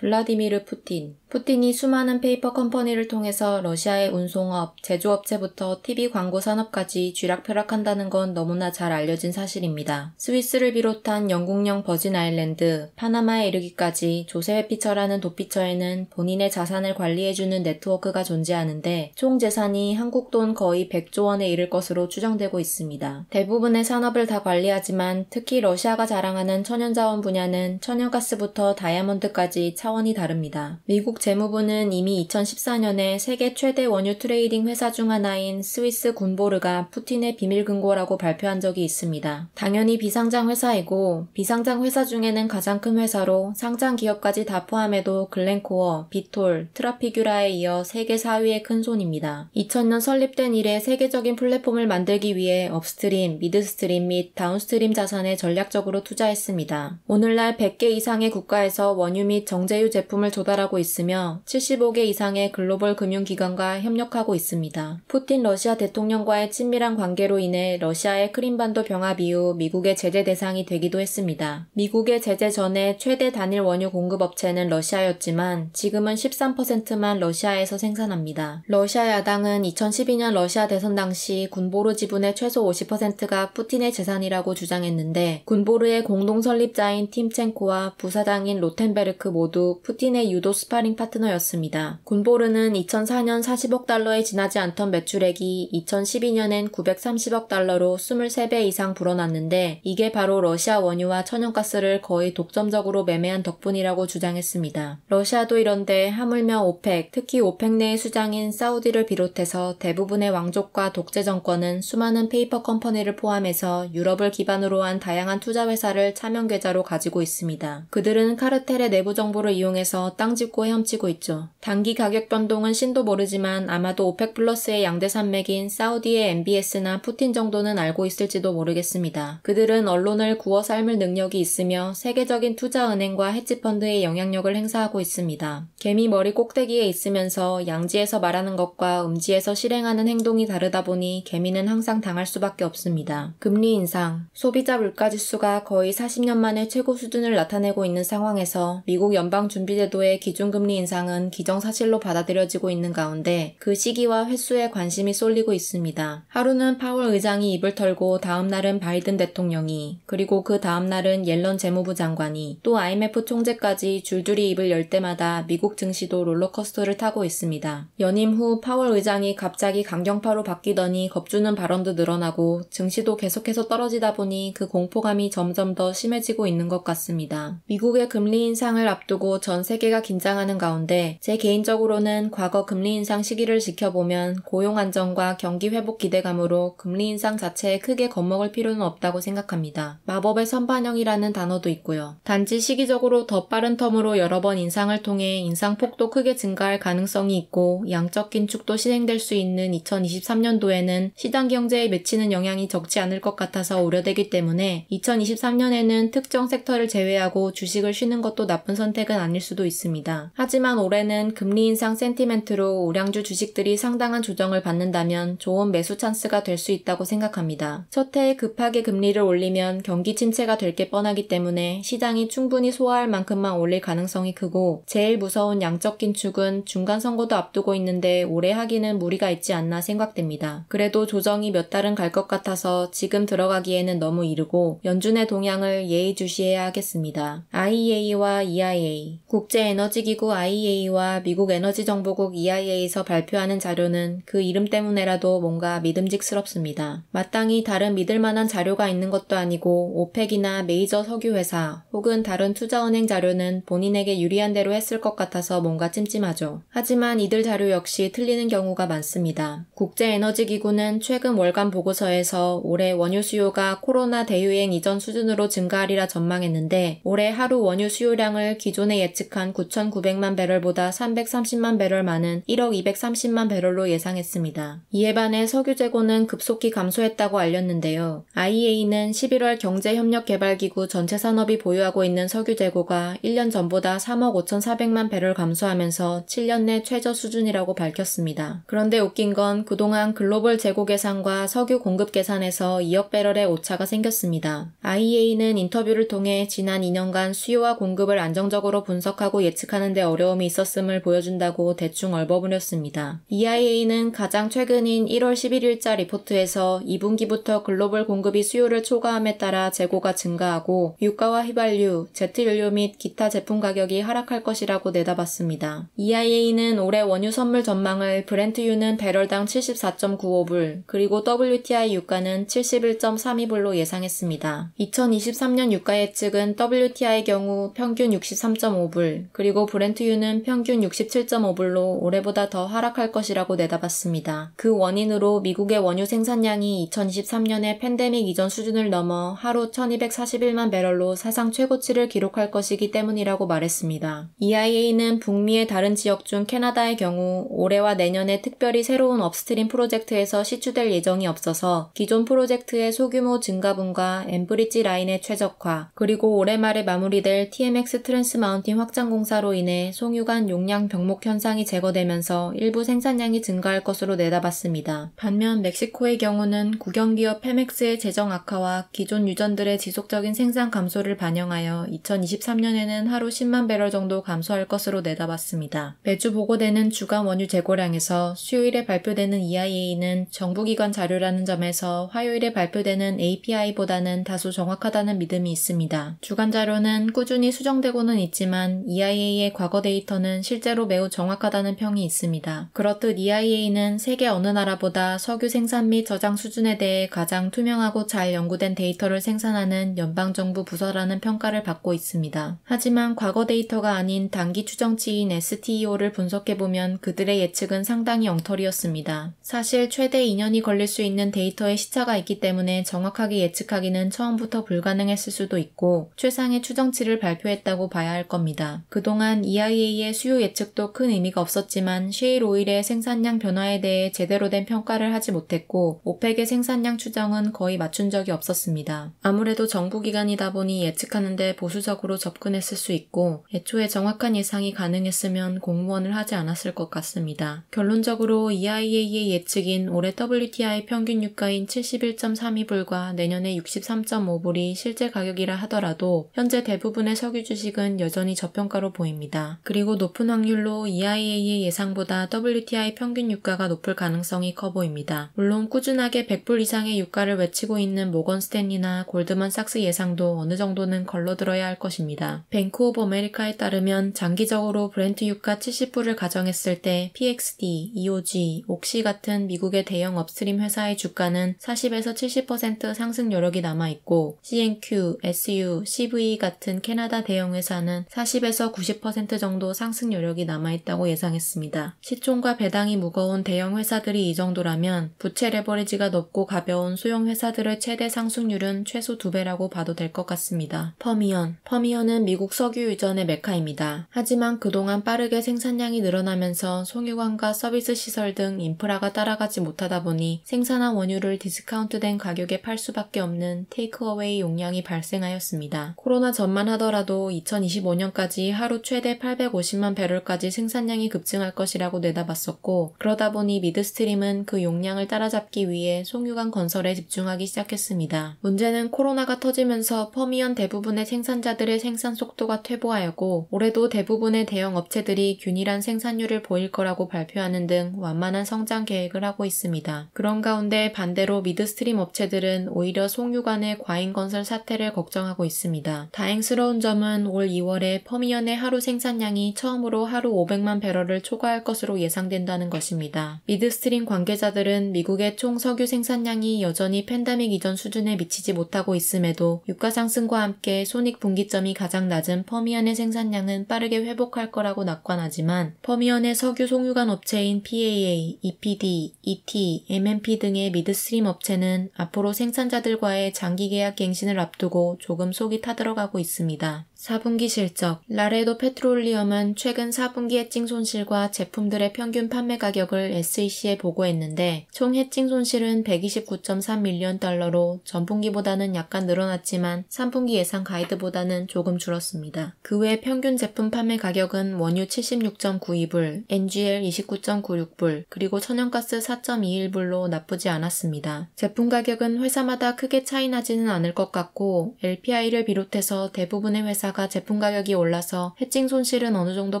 블라디미르 푸틴. 푸틴이 수많은 페이퍼 컴퍼니를 통해서 러시아의 운송업, 제조업체부터 TV 광고 산업까지 쥐락펴락한다는 건 너무나 잘 알려진 사실입니다. 스위스를 비롯한 영국령 버진 아일랜드, 파나마에 이르기까지 조세회피처라는 도피처에는 본인의 자산을 관리해주는 네트워크가 존재하는데 총 재산이 한국 돈 거의 100조 원에 이를 것으로 추정되고 있습니다. 대부분의 산업을 다 관리하지만 특히 러시아가 자랑하는 천연자원 분야는 천연가스부터 다이아몬드까지 차 차원이 다릅니다. 미국 재무부는 이미 2014년에 세계 최대 원유 트레이딩 회사 중 하나인 스위스 군보르가 푸틴의 비밀금고라고 발표한 적이 있습니다. 당연히 비상장 회사이고 비상장 회사 중에는 가장 큰 회사로 상장 기업까지 다 포함해도 글렌코어, 비톨, 트라피규라에 이어 세계 4위의 큰 손입니다. 2000년 설립된 이래 세계적인 플랫폼을 만들기 위해 업스트림, 미드스트림 및 다운스트림 자산에 전략적으로 투자했습니다. 오늘날 100개 이상의 국가에서 원유 및 정제 제휴 제품을 조달하고 있으며 75개 이상의 글로벌 금융기관과 협력하고 있습니다. 푸틴 러시아 대통령과의 친밀한 관계로 인해 러시아의 크림반도 병합 이후 미국의 제재 대상이 되기도 했습니다. 미국의 제재 전에 최대 단일 원유 공급업체는 러시아였지만 지금은 13%만 러시아에서 생산합니다. 러시아 야당은 2012년 러시아 대선 당시 군보르 지분의 최소 50%가 푸틴의 재산이라고 주장했는데 군보르의 공동 설립자인 팀첸코와 부사장인 로텐베르크 모두 푸틴의 유도 스파링 파트너였습니다. 군보르는 2004년 40억 달러에 지나지 않던 매출액이 2012년엔 930억 달러로 23배 이상 불어났는데 이게 바로 러시아 원유와 천연가스를 거의 독점적으로 매매한 덕분이라고 주장했습니다. 러시아도 이런데 하물며 오펙, 특히 오펙 내의 수장인 사우디를 비롯해서 대부분의 왕족과 독재 정권은 수많은 페이퍼 컴퍼니를 포함해서 유럽을 기반으로 한 다양한 투자 회사를 차명 계좌로 가지고 있습니다. 그들은 카르텔의 내부 정보를 이용해서 땅 짚고 헤엄치고 있죠. 단기 가격 변동은 신도 모르지만 아마도 오펙 플러스의 양대 산맥인 사우디의 MBS나 푸틴 정도는 알고 있을지도 모르겠습니다. 그들은 언론을 구워 삶을 능력이 있으며 세계적인 투자 은행과 헤지펀드의 영향력을 행사하고 있습니다. 개미 머리 꼭대기에 있으면서 양지에서 말하는 것과 음지에서 실행하는 행동이 다르다 보니 개미는 항상 당할 수밖에 없습니다. 금리 인상, 소비자 물가 지수가 거의 40년 만에 최고 수준을 나타내고 있는 상황에서 미국 연방 준비제도의 기준금리 인상은 기정사실로 받아들여지고 있는 가운데 그 시기와 횟수에 관심이 쏠리고 있습니다. 하루는 파월 의장이 입을 털고 다음 날은 바이든 대통령이 그리고 그 다음 날은 옐런 재무부 장관이 또 IMF 총재까지 줄줄이 입을 열 때마다 미국 증시도 롤러코스터를 타고 있습니다. 연임 후 파월 의장이 갑자기 강경파로 바뀌더니 겁주는 발언도 늘어나고 증시도 계속해서 떨어지다 보니 그 공포감이 점점 더 심해지고 있는 것 같습니다. 미국의 금리 인상을 앞두고 전 세계가 긴장하는 가운데 제 개인적으로는 과거 금리 인상 시기를 지켜보면 고용 안정과 경기 회복 기대감으로 금리 인상 자체에 크게 겁먹을 필요는 없다고 생각합니다. 마법의 선반영이라는 단어도 있고요. 단지 시기적으로 더 빠른 텀으로 여러 번 인상을 통해 인상 폭도 크게 증가할 가능성이 있고 양적 긴축도 실행될 수 있는 2023년도에는 시장 경제에 미치는 영향이 적지 않을 것 같아서 우려되기 때문에 2023년에는 특정 섹터를 제외하고 주식을 쉬는 것도 나쁜 선택은 때문 아닐 수도 있습니다. 하지만 올해는 금리 인상 센티멘트로 우량주 주식들이 상당한 조정을 받는다면 좋은 매수 찬스가 될 수 있다고 생각합니다. 첫 해에 급하게 금리를 올리면 경기 침체가 될 게 뻔하기 때문에 시장이 충분히 소화할 만큼만 올릴 가능성이 크고 제일 무서운 양적 긴축은 중간 선거도 앞두고 있는데 올해 하기는 무리가 있지 않나 생각됩니다. 그래도 조정이 몇 달은 갈 것 같아서 지금 들어가기에는 너무 이르고 연준의 동향을 예의주시해야 하겠습니다. IEA와 EIA 국제에너지기구 IEA와 미국 에너지정보국 EIA에서 발표하는 자료는 그 이름 때문에라도 뭔가 믿음직스럽습니다. 마땅히 다른 믿을 만한 자료가 있는 것도 아니고 오펙이나 메이저 석유회사 혹은 다른 투자은행 자료는 본인에게 유리한 대로 했을 것 같아서 뭔가 찜찜하죠. 하지만 이들 자료 역시 틀리는 경우가 많습니다. 국제에너지기구는 최근 월간 보고서에서 올해 원유 수요가 코로나 대유행 이전 수준으로 증가하리라 전망했는데 올해 하루 원유 수요량을 기존의 예측한 9,900만 배럴보다 330만 배럴 많은 1억 230만 배럴로 예상했습니다. 이에 반해 석유 재고는 급속히 감소했다고 알렸는데요. IEA는 11월 경제협력개발기구 전체 산업이 보유하고 있는 석유 재고가 1년 전보다 3억 5,400만 배럴 감소하면서 7년 내 최저 수준이라고 밝혔습니다. 그런데 웃긴 건 그동안 글로벌 재고 계산과 석유 공급 계산에서 2억 배럴의 오차가 생겼습니다. IEA는 인터뷰를 통해 지난 2년간 수요와 공급을 안정적으로 분석하고 예측하는 데 어려움이 있었음을 보여준다고 대충 얼버무렸습니다. EIA는 가장 최근인 1월 11일자 리포트에서 2분기부터 글로벌 공급이 수요를 초과함에 따라 재고가 증가하고 유가와 휘발유, 제트연료 및 기타 제품 가격이 하락할 것이라고 내다봤습니다. EIA는 올해 원유 선물 전망을 브렌트유는 배럴당 74.95불, 그리고 WTI 유가는 71.32불로 예상했습니다. 2023년 유가 예측은 WTI 의 경우 평균 63.5 0 5불 그리고 브렌트유는 평균 67.5불로 올해보다 더 하락할 것이라고 내다봤습니다. 그 원인으로 미국의 원유 생산량이 2023년에 팬데믹 이전 수준을 넘어 하루 1241만 배럴로 사상 최고치를 기록할 것이기 때문이라고 말했습니다. EIA는 북미의 다른 지역 중 캐나다의 경우 올해와 내년에 특별히 새로운 업스트림 프로젝트에서 시추될 예정이 없어서 기존 프로젝트의 소규모 증가분과 엠브리지 라인의 최적화, 그리고 올해 말에 마무리될 TMX 트랜스 마운틴 백화 확장 공사로 인해 송유관 용량 병목 현상이 제거되면서 일부 생산량이 증가할 것으로 내다봤습니다. 반면 멕시코의 경우는 국영기업 페맥스의 재정 악화와 기존 유전들의 지속적인 생산 감소를 반영하여 2023년에는 하루 10만 배럴 정도 감소할 것으로 내다봤습니다. 매주 보고되는 주간 원유 재고량에서 수요일에 발표되는 EIA는 정부기관 자료라는 점에서 화요일에 발표되는 API보다는 다소 정확하다는 믿음이 있습니다. 주간 자료는 꾸준히 수정되고는 있지만 있지만 EIA의 과거 데이터는 실제로 매우 정확하다는 평이 있습니다. 그렇듯 EIA는 세계 어느 나라보다 석유 생산 및 저장 수준에 대해 가장 투명하고 잘 연구된 데이터를 생산하는 연방정부 부서라는 평가를 받고 있습니다. 하지만 과거 데이터가 아닌 단기 추정치인 STEO를 분석해보면 그들의 예측은 상당히 엉터리였습니다. 사실 최대 2년이 걸릴 수 있는 데이터의 시차가 있기 때문에 정확하게 예측하기는 처음부터 불가능했을 수도 있고 최상의 추정치를 발표했다고 봐야 할 겁니다. 겁니다. 그동안 EIA의 수요 예측도 큰 의미가 없었지만 셰일 오일의 생산량 변화에 대해 제대로 된 평가를 하지 못했고 오펙의 생산량 추정은 거의 맞춘 적이 없었습니다. 아무래도 정부기관이다 보니 예측하는데 보수적으로 접근했을 수 있고 애초에 정확한 예상이 가능했으면 공무원을 하지 않았을 것 같습니다. 결론적으로 EIA의 예측인 올해 WTI 평균 유가인 71.32불과 내년에 63.5불이 실제 가격이라 하더라도 현재 대부분의 석유 주식은 여전히 여전히 저평가로 보입니다. 그리고 높은 확률로 EIA의 예상보다 WTI 평균 유가가 높을 가능성이 커 보입니다. 물론 꾸준하게 100불 이상의 유가를 외치고 있는 모건 스탠리나 골드만삭스 예상도 어느 정도는 걸러들어야 할 것입니다. 뱅크 오브 아메리카에 따르면 장기적으로 브렌트 유가 70불을 가정했을 때 PXD, EOG, 옥시 같은 미국의 대형 업스트림 회사의 주가는 40에서 70% 상승 여력이 남아있고 CNQ, SU, CV e 같은 캐나다 대형 회사는 40에서 90% 정도 상승 여력이 남아있다고 예상했습니다. 시총과 배당이 무거운 대형 회사들이 이 정도라면 부채 레버리지가 높고 가벼운 소형 회사들의 최대 상승률은 최소 2배라고 봐도 될 것 같습니다. 퍼미언 퍼미언은 미국 석유 유전의 메카입니다. 하지만 그동안 빠르게 생산량이 늘어나면서 송유관과 서비스 시설 등 인프라가 따라가지 못하다 보니 생산한 원유를 디스카운트된 가격에 팔 수밖에 없는 테이크어웨이 용량이 발생하였습니다. 코로나 전만 하더라도 2025년 내년까지 하루 최대 850만 배럴까지 생산량이 급증할 것이라고 내다봤었고 그러다 보니 미드스트림은 그 용량을 따라잡기 위해 송유관 건설에 집중하기 시작했습니다. 문제는 코로나가 터지면서 퍼미언 대부분의 생산자들의 생산 속도가 퇴보하였고 올해도 대부분의 대형 업체들이 균일한 생산율을 보일 거라고 발표하는 등 완만한 성장 계획을 하고 있습니다. 그런 가운데 반대로 미드스트림 업체들은 오히려 송유관의 과잉 건설 사태를 걱정하고 있습니다. 다행스러운 점은 올 2월에 퍼미언의 하루 생산량이 처음으로 하루 500만 배럴을 초과할 것으로 예상된다는 것입니다. 미드스트림 관계자들은 미국의 총 석유 생산량이 여전히 팬데믹 이전 수준에 미치지 못하고 있음에도 유가 상승과 함께 손익 분기점이 가장 낮은 퍼미언의 생산량은 빠르게 회복할 거라고 낙관하지만 퍼미언의 석유 송유관 업체인 PAA, EPD, ET, MMP 등의 미드스트림 업체는 앞으로 생산자들과의 장기 계약 갱신을 앞두고 조금 속이 타들어가고 있습니다. 4분기 실적 분석, 라레도 페트롤리엄은 최근 4분기 해칭 손실과 제품들의 평균 판매 가격을 SEC에 보고했는데 총 해칭 손실은 129.3밀리언 달러로 전분기보다는 약간 늘어났지만 3분기 예상 가이드보다는 조금 줄었습니다. 그 외 평균 제품 판매 가격은 원유 76.92불, NGL 29.96불, 그리고 천연가스 4.21불로 나쁘지 않았습니다. 제품 가격은 회사마다 크게 차이 나지는 않을 것 같고 LPI를 비롯해서 대부분의 회사가 제품 가격이 올라서 해칭 손실은 어느 정도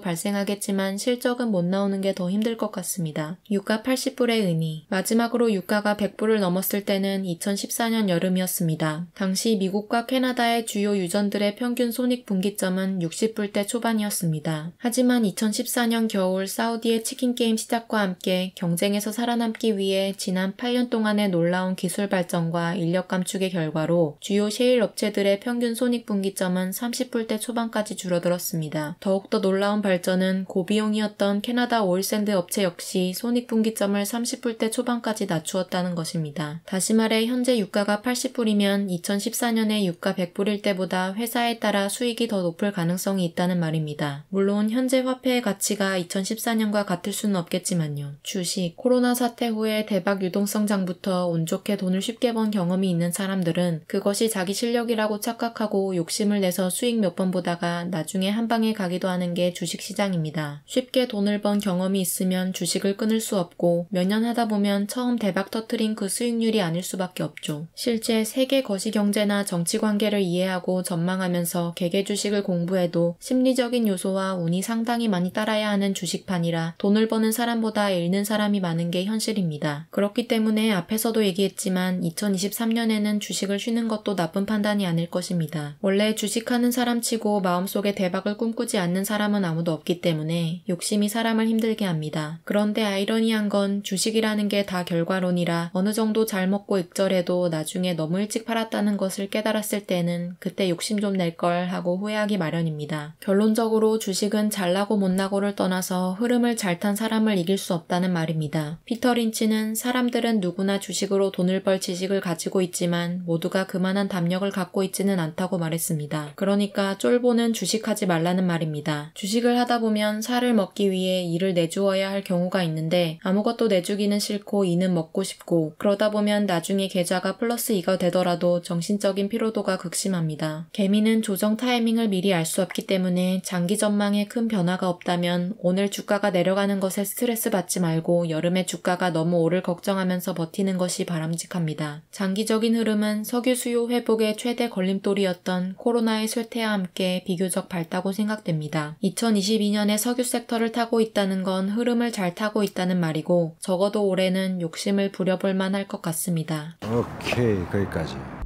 발생하겠지만 실적은 못 나오는 게 더 힘들 것 같습니다. 유가 80불의 의미 마지막으로 유가가 100불을 넘었을 때는 2014년 여름이었습니다. 당시 미국과 캐나다의 주요 유전들의 평균 손익 분기점은 60불대 초반이었습니다. 하지만 2014년 겨울 사우디의 치킨게임 시작과 함께 경쟁에서 살아남기 위해 지난 8년 동안의 놀라운 기술 발전과 인력 감축의 결과로 주요 셰일 업체들의 평균 손익 분기점은 30불대 초반까지 줄었습니다 줄어들었습니다. 더욱더 놀라운 발전은 고비용이었던 캐나다 오일샌드 업체 역시 손익분기점을 30불대 초반까지 낮추었다는 것입니다. 다시 말해 현재 유가가 80불이면 2014년에 유가 100불일 때보다 회사에 따라 수익이 더 높을 가능성이 있다는 말입니다. 물론 현재 화폐의 가치가 2014년과 같을 수는 없겠지만요. 주식, 코로나 사태 후에 대박 유동성 장부터 운 좋게 돈을 쉽게 번 경험이 있는 사람들은 그것이 자기 실력이라고 착각하고 욕심을 내서 수익 몇 번 보다가 나 나중에 한방에 가기도 하는 게 주식시장입니다. 쉽게 돈을 번 경험이 있으면 주식을 끊을 수 없고 몇 년 하다 보면 처음 대박 터트린 그 수익률이 아닐 수밖에 없죠. 실제 세계 거시경제나 정치관계를 이해하고 전망하면서 개개 주식을 공부해도 심리적인 요소와 운이 상당히 많이 따라야 하는 주식판이라 돈을 버는 사람보다 잃는 사람이 많은 게 현실입니다. 그렇기 때문에 앞에서도 얘기했지만 2023년에는 주식을 쉬는 것도 나쁜 판단이 아닐 것입니다. 원래 주식하는 사람 치고 마음속 속에 대박을 꿈꾸지 않는 사람은 아무도 없기 때문에 욕심이 사람을 힘들게 합니다. 그런데 아이러니한 건 주식이라는 게 다 결과론이라 어느 정도 잘 먹고 익절해도 나중에 너무 일찍 팔았다는 것을 깨달았을 때는 그때 욕심 좀 낼 걸 하고 후회하기 마련입니다. 결론적으로 주식은 잘나고 못나고를 떠나서 흐름을 잘 탄 사람을 이길 수 없다는 말입니다. 피터 린치는 사람들은 누구나 주식으로 돈을 벌 지식을 가지고 있지만 모두가 그만한 담력을 갖고 있지는 않다고 말했습니다. 그러니까 쫄보는 주식 주식하지 말라는 말입니다. 주식을 하다 보면 살을 먹기 위해 이를 내주어야 할 경우가 있는데 아무것도 내주기는 싫고 이는 먹고 싶고 그러다 보면 나중에 계좌가 플러스 2가 되더라도 정신적인 피로도가 극심합니다. 개미는 조정 타이밍을 미리 알 수 없기 때문에 장기 전망에 큰 변화가 없다면 오늘 주가가 내려가는 것에 스트레스 받지 말고 여름에 주가가 너무 오를 걱정하면서 버티는 것이 바람직합니다. 장기적인 흐름은 석유 수요 회복의 최대 걸림돌이었던 코로나의 쇠퇴와 함께 비교적 무척 밝다고 생각됩니다. 2022년에 석유 섹터를 타고 있다는 건 흐름을 잘 타고 있다는 말이고 적어도 올해는 욕심을 부려볼 만할 것 같습니다. 오케이 거기까지.